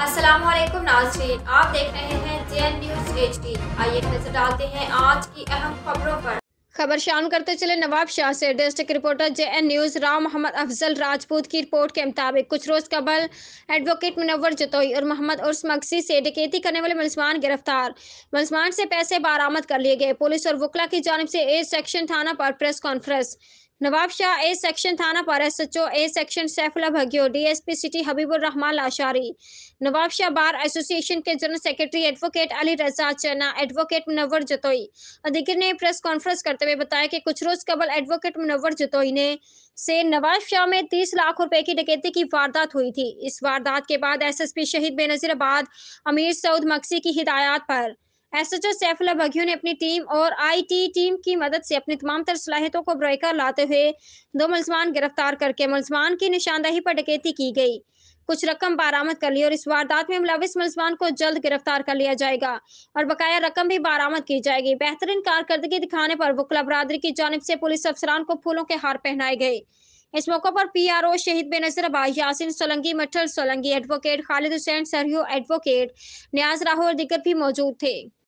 अस्सलाम वालेकुम नाजरीन आप देख रहे हैं जे एन न्यूज एच आइए नजर डालते हैं आज की अहम खबरों पर खबर शाम करते चले नवाब शाह से district reporter J N News Ram Mohammad Afzal Rajput की रिपोर्ट के मुताबिक कुछ रोज़ कबल एडवोकेट मुनवर जतोई और मोहम्मद उर्स मक्सी से डकैती करने वाले मुलसमान गिरफ्तार मुलसमान से पैसे बरामद कर लिए गए पुलिस और वकला की जानब से ए सेक्शन थाना पर press conference Nawabshah A section थाना पर S H O A section Saifullah Bhagio DSP city Habibur Rahman Lashari Nawabshah bar association के general secretary advocate Ali Raza Chana advocate मुनवर जतोई अधिकारी ने प्रेस कॉन्फ्रेंस करते हुए बताया कि कुछ रोज कबल एडवोकेट मुनवर जतोई ने से नवाब शाह में तीस लाख रुपए की डकैती की वारदात हुई थी इस वारदात के बाद पी शहीद बेनजीर अमीर सऊद मक्सी की हिदायत पर एसएचओ सैफुल्ला बघियो ने अपनी टीम और आईटी टीम की मदद से अपनी तमाम तर सलाहितों को ब्रेकर लाते हुए दो मुलजमान गिरफ्तार करके मुलजमान की निशानदेही पर डकैती की गई कुछ रकम बरामद कर ली और इस वारदात में मुलविस मुलजमान को जल्द गिरफ्तार कर लिया जाएगा और बकाया रकम भी बरामद की जाएगी बेहतरीन कारकर्दगी दिखाने पर वकला बरादरी की जानब से पुलिस अफसरान को फूलों के हार पहनाए गए इस मौके पर P R O Shaheed Benazir Yasin Solangi Mathal Solangi advocate Khalid Hussain Sarhu advocate Niaz Rahul और दिगर भी मौजूद थे